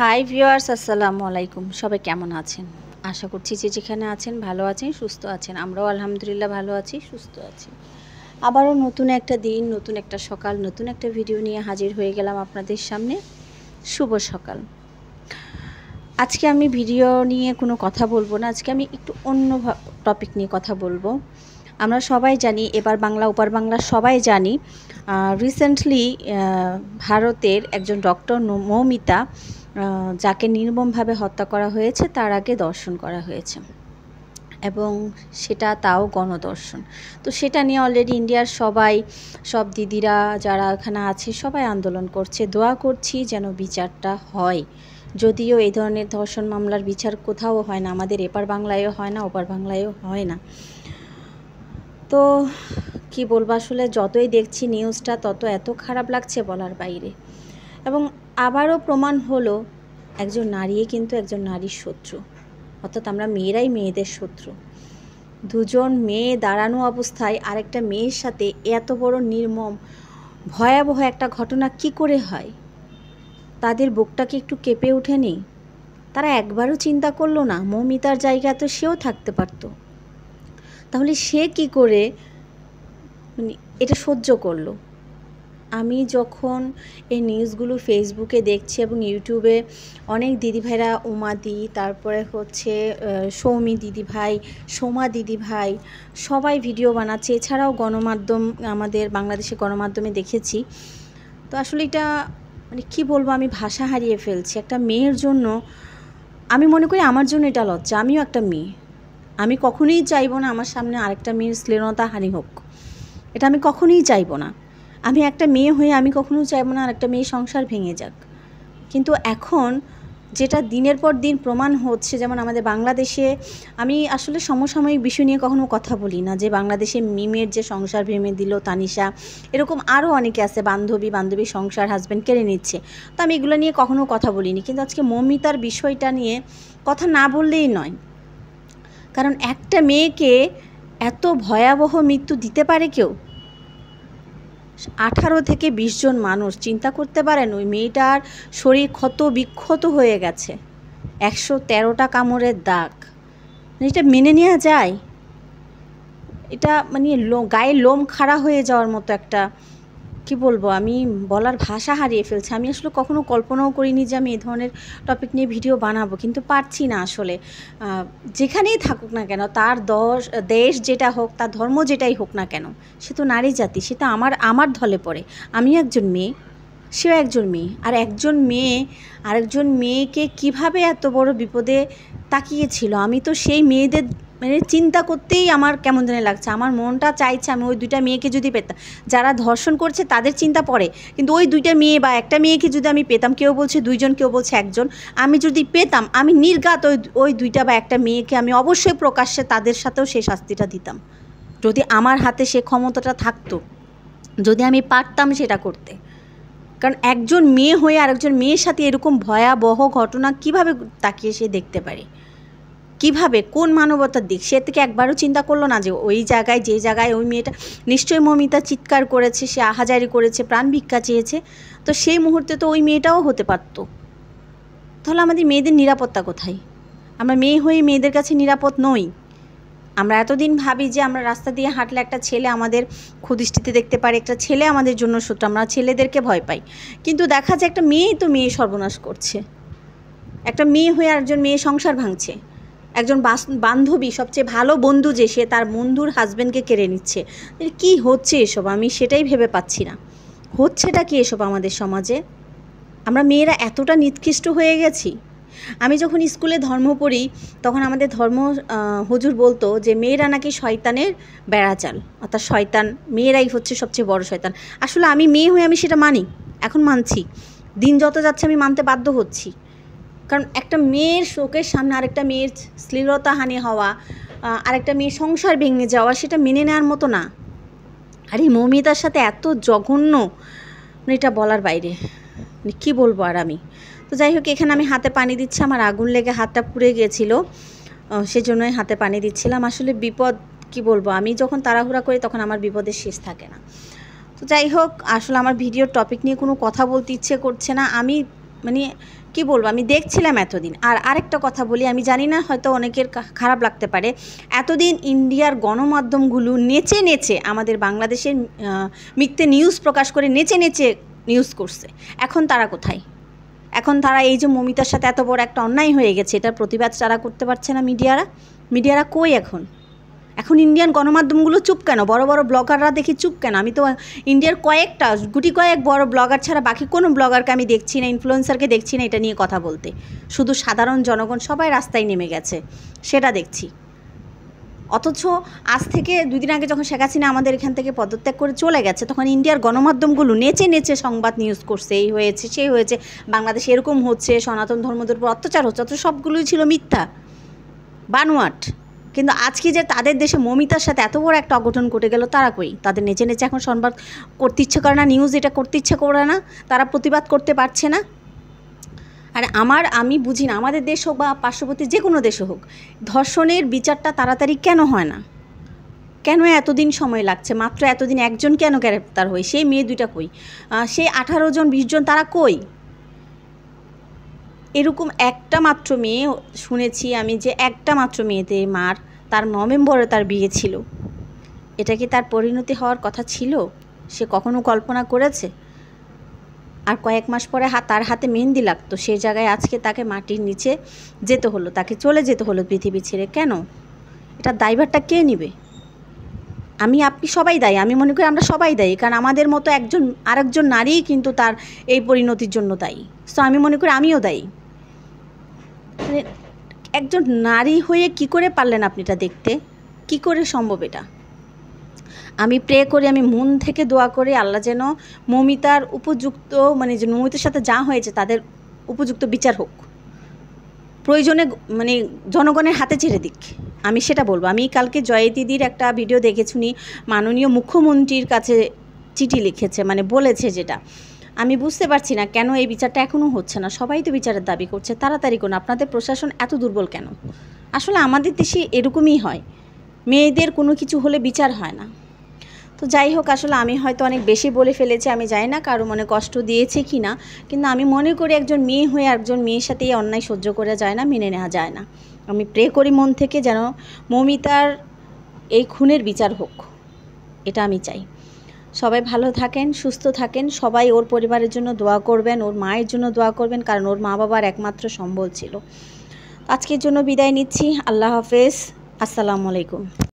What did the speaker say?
high viewers আসসালামু আলাইকুম সবাই কেমন আছেন আশা করছি যে যেখানে আছেন ভালো আছেন সুস্থ আছেন আমরাও আলহামদুলিল্লাহ ভালো আছি সুস্থ আছি আবারও নতুন একটা দিন নতুন একটা সকাল নতুন একটা ভিডিও নিয়ে হাজির হয়ে গেলাম আপনাদের সামনে শুভ সকাল আজকে আমি ভিডিও নিয়ে কোনো কথা বলবো না আজকে আমি একটু অন্য টপিক নিয়ে কথা বলবো আমরা সবাই জানি এবার বাংলা ওপার বাংলা সবাই জানি রিসেন্টলি ভারতের একজন ডক্টর মৌমিতা যাকে নির্মমভাবে হত্যা করা হয়েছে তার আগে দর্শন করা হয়েছে এবং সেটা তাও গণদর্শন তো সেটা নিয়ে অলরেডি ইন্ডিয়ার সবাই সব দিদিরা যারা এখানে আছে সবাই আন্দোলন করছে দোয়া করছি যেন বিচারটা হয় যদিও এই ধরনের ধর্ষণ মামলার বিচার কোথাও হয় না আমাদের এপার বাংলায়ও হয় না ওপার বাংলায়ও হয় না তো কি বলবো আসলে যতই দেখছি নিউজটা তত এত খারাপ লাগছে বলার বাইরে এবং আবারও প্রমাণ হলো একজন নারীই কিন্তু একজন নারীর শত্রু অর্থাৎ আমরা মেয়েরাই মেয়েদের শত্রু দুজন মেয়ে দাঁড়ানো অবস্থায় আরেকটা মেয়ের সাথে এত বড় নির্মম ভয়াবহ একটা ঘটনা কি করে হয় তাদের বুকটাকে একটু কেঁপে ওঠেনি তারা একবারও চিন্তা করলো না মৌমিতার জায়গা তো সেও থাকতে পারত তাহলে সে কি করে মানে এটা সহ্য করলো আমি যখন এই নিউজগুলো ফেসবুকে দেখছি এবং ইউটিউবে অনেক দিদিভাইরা উমাদি তারপরে হচ্ছে সৌমি দিদিভাই সোমা দিদিভাই সবাই ভিডিও বানাচ্ছে এছাড়াও গণমাধ্যম আমাদের বাংলাদেশে গণমাধ্যমে দেখেছি তো আসলে এটা মানে কী বলবো আমি ভাষা হারিয়ে ফেলছি একটা মেয়ের জন্য আমি মনে করি আমার জন্য এটা লজ্জা আমিও একটা মেয়ে আমি কখনোই চাইবো না আমার সামনে আরেকটা মেয়ের শ্লীলতা হানি হোক এটা আমি কখনোই চাইবো না আমি একটা মেয়ে হয়ে আমি কখনো চাইবো না আর একটা মেয়ে সংসার ভেঙে যাক কিন্তু এখন যেটা দিনের পর দিন প্রমাণ হচ্ছে যেমন আমাদের বাংলাদেশে আমি আসলে সমসাময়িক বিষয় নিয়ে কখনো কথা বলি না যে বাংলাদেশে মিমের যে সংসার ভেঙে দিল তানিশা এরকম আরও অনেকে আছে বান্ধবী বান্ধবী সংসার হাজব্যান্ড কেড়ে নিচ্ছে তো আমি এগুলো নিয়ে কখনো কথা বলিনি কিন্তু আজকে মমিতার বিষয়টা নিয়ে কথা না বললেই নয় কারণ একটা মেয়েকে এত ভয়াবহ মৃত্যু দিতে পারে কেউ আঠারো থেকে ২০ জন মানুষ চিন্তা করতে পারেন ওই মেয়েটার শরীর ক্ষত বিক্ষত হয়ে গেছে একশো তেরোটা কামড়ের দাগ এটা মেনে নেওয়া যায় এটা মানে গায়ে লোম খাড়া হয়ে যাওয়ার মতো একটা কি বলবো আমি বলার ভাষা হারিয়ে ফেলছি আমি আসলে কখনো কল্পনাও করিনি যে আমি এ ধরনের টপিক নিয়ে ভিডিও বানাবো কিন্তু পারছি না আসলে যেখানেই থাকুক না কেন তার দশ দেশ যেটা হোক তার ধর্ম যেটাই হোক না কেন সে তো নারী জাতি সেটা আমার আমার ধলে পড়ে আমি একজন মেয়ে সেও একজন মেয়ে আর একজন মেয়ে আরেকজন মেয়েকে কিভাবে এত বড় বিপদে তাকিয়েছিল আমি তো সেই মেয়েদের মানে চিন্তা করতেই আমার কেমন জানি লাগছে আমার মনটা চাইছে আমি ওই দুইটা মেয়েকে যদি পেতাম যারা ধর্ষণ করছে তাদের চিন্তা পড়ে কিন্তু ওই দুইটা মেয়ে বা একটা মেয়েকে যদি আমি পেতাম কেউ বলছে দুইজন কেউ বলছে একজন আমি যদি পেতাম আমি নির্গাত ওই ওই দুইটা বা একটা মেয়েকে আমি অবশ্যই প্রকাশ্যে তাদের সাথেও সেই শাস্তিটা দিতাম যদি আমার হাতে সে ক্ষমতাটা থাকতো যদি আমি পারতাম সেটা করতে কারণ একজন মেয়ে হয়ে আরেকজন মেয়ের সাথে এরকম ভয়াবহ ঘটনা কিভাবে তাকিয়ে সে দেখতে পারে কিভাবে কোন মানবতার দিক সে থেকে একবারও চিন্তা করলো না যে ওই জায়গায় যে জায়গায় ওই মেয়েটা নিশ্চয়ই মমিতা চিৎকার করেছে সে আহাজারি করেছে প্রাণ ভিক্ষা চেয়েছে তো সেই মুহূর্তে তো ওই মেয়েটাও হতে পারত তাহলে আমাদের মেয়েদের নিরাপত্তা কোথায় আমরা মেয়ে হয়ে মেয়েদের কাছে নিরাপদ নই আমরা এতদিন ভাবি যে আমরা রাস্তা দিয়ে হাঁটলে একটা ছেলে আমাদের ক্ষুদৃষ্টিতে দেখতে পারে একটা ছেলে আমাদের জন্য শত্রু আমরা ছেলেদেরকে ভয় পাই কিন্তু দেখা যায় একটা মেয়েই তো মেয়ে সর্বনাশ করছে একটা মেয়ে হয়ে আরেকজন মেয়ে সংসার ভাঙছে একজন বান্ধবী সবচেয়ে ভালো বন্ধু যে সে তার বন্ধুর হাজব্যান্ডকে কেড়ে নিচ্ছে কি হচ্ছে এসব আমি সেটাই ভেবে পাচ্ছি না হচ্ছেটা কি এসব আমাদের সমাজে আমরা মেয়েরা এতটা নিকৃষ্ট হয়ে গেছি আমি যখন স্কুলে ধর্ম পড়ি তখন আমাদের ধর্ম হুজুর বলতো যে মেয়েরা নাকি শয়তানের বেড়াচাল অর্থাৎ শয়তান মেয়েরাই হচ্ছে সবচেয়ে বড় শয়তান আসলে আমি মেয়ে হয়ে আমি সেটা মানি এখন মানছি দিন যত যাচ্ছে আমি মানতে বাধ্য হচ্ছি কারণ একটা মেয়ের শোকের সামনে আরেকটা মেয়ের শ্লীলতাহানি হওয়া আরেকটা মেয়ের সংসার ভেঙে যাওয়া সেটা মেনে নেওয়ার মতো না আর এই মমিতার সাথে এত জঘন্য মানে এটা বলার বাইরে মানে কী বলবো আর আমি তো যাই হোক এখানে আমি হাতে পানি দিচ্ছি আমার আগুন লেগে হাতটা পুড়ে গিয়েছিল সেজন্যই হাতে পানি দিচ্ছিলাম আসলে বিপদ কি বলবো আমি যখন তাড়াহুড়া করি তখন আমার বিপদের শেষ থাকে না তো যাই হোক আসলে আমার ভিডিওর টপিক নিয়ে কোনো কথা বলতে ইচ্ছে করছে না আমি মানে কি বলবো আমি দেখছিলাম এতদিন আর আরেকটা কথা বলি আমি জানি না হয়তো অনেকের খারাপ লাগতে পারে এতদিন ইন্ডিয়ার গণমাধ্যমগুলো নেচে নেচে আমাদের বাংলাদেশের মিথ্যে নিউজ প্রকাশ করে নেচে নেচে নিউজ করছে এখন তারা কোথায় এখন তারা এই যে মমিতার সাথে এত বড় একটা অন্যায় হয়ে গেছে এটার প্রতিবাদ তারা করতে পারছে না মিডিয়ারা মিডিয়ারা কই এখন এখন ইন্ডিয়ান গণমাধ্যমগুলো চুপ কেন বড় বড় ব্লগাররা দেখি চুপ কেন আমি তো ইন্ডিয়ার কয়েকটা গুটি কয়েক বড় ব্লগার ছাড়া বাকি কোনো ব্লগারকে আমি দেখছি না ইনফ্লুয়েন্সারকে দেখছি না এটা নিয়ে কথা বলতে শুধু সাধারণ জনগণ সবাই রাস্তায় নেমে গেছে সেটা দেখছি অথচ আজ থেকে দুদিন আগে যখন শেখ হাসিনা আমাদের এখান থেকে পদত্যাগ করে চলে গেছে তখন ইন্ডিয়ার গণমাধ্যমগুলো নেচে নেচে সংবাদ নিউজ করছে এই হয়েছে সেই হয়েছে বাংলাদেশ এরকম হচ্ছে সনাতন ধর্মদের উপর অত্যাচার হচ্ছে অত সবগুলোই ছিল মিথ্যা বানোয়াট কিন্তু আজকে যে তাদের দেশে মমিতার সাথে এত বড় একটা অঘটন ঘটে গেল তারা কই তাদের নেচে নেচে এখন সংবাদ করতে ইচ্ছে করে না নিউজ এটা করতে ইচ্ছে করে না তারা প্রতিবাদ করতে পারছে না আর আমার আমি বুঝি না আমাদের দেশ হোক বা পার্শ্ববর্তী যে কোনো দেশ হোক ধর্ষণের বিচারটা তাড়াতাড়ি কেন হয় না কেন এতদিন সময় লাগছে মাত্র এতদিন একজন কেন গ্রেপ্তার হয় সেই মেয়ে দুইটা কই সেই আঠারো জন বিশ জন তারা কই এরকম একটা মাত্র মেয়ে শুনেছি আমি যে একটা মাত্র মেয়েতে মার তার নভেম্বরে তার বিয়ে ছিল এটা কি তার পরিণতি হওয়ার কথা ছিল সে কখনো কল্পনা করেছে আর কয়েক মাস পরে তার হাতে মেহেন্দি লাগতো সে জায়গায় আজকে তাকে মাটির নিচে যেতে হলো তাকে চলে যেতে হলো পৃথিবী ছেড়ে কেন এটা দায়ভারটা কে নিবে আমি আপনি সবাই দায়ী আমি মনে করি আমরা সবাই দায়ী কারণ আমাদের মতো একজন আরেকজন নারী কিন্তু তার এই পরিণতির জন্য দায়ী সো আমি মনে করি আমিও দায়ী মানে একজন নারী হয়ে কি করে পারলেন আপনি এটা দেখতে কি করে সম্ভব এটা আমি প্রে করি আমি মন থেকে দোয়া করি আল্লাহ যেন মমিতার উপযুক্ত মানে যে মমিতার সাথে যা হয়েছে তাদের উপযুক্ত বিচার হোক প্রয়োজনে মানে জনগণের হাতে ছেড়ে দিক আমি সেটা বলবো আমি কালকে জয় দিদির একটা ভিডিও দেখেছি মাননীয় মুখ্যমন্ত্রীর কাছে চিঠি লিখেছে মানে বলেছে যেটা আমি বুঝতে পারছি না কেন এই বিচারটা এখনও হচ্ছে না সবাই তো বিচারের দাবি করছে তাড়াতাড়ি করুন আপনাদের প্রশাসন এত দুর্বল কেন আসলে আমাদের দেশে এরকমই হয় মেয়েদের কোনো কিছু হলে বিচার হয় না তো যাই হোক আসলে আমি হয়তো অনেক বেশি বলে ফেলেছি আমি জানি না কারো মনে কষ্ট দিয়েছে কি না কিন্তু আমি মনে করি একজন মেয়ে হয়ে একজন মেয়ের সাথে এই অন্যায় সহ্য করা যায় না মেনে নেওয়া যায় না আমি প্রে করি মন থেকে যেন মমিতার এই খুনের বিচার হোক এটা আমি চাই সবাই ভালো থাকেন সুস্থ থাকেন সবাই ওর পরিবারের জন্য দোয়া করবেন ওর মায়ের জন্য দোয়া করবেন কারণ ওর মা বাবার একমাত্র সম্বল ছিল আজকের জন্য বিদায় নিচ্ছি আল্লাহ হাফেজ আসসালামু আলাইকুম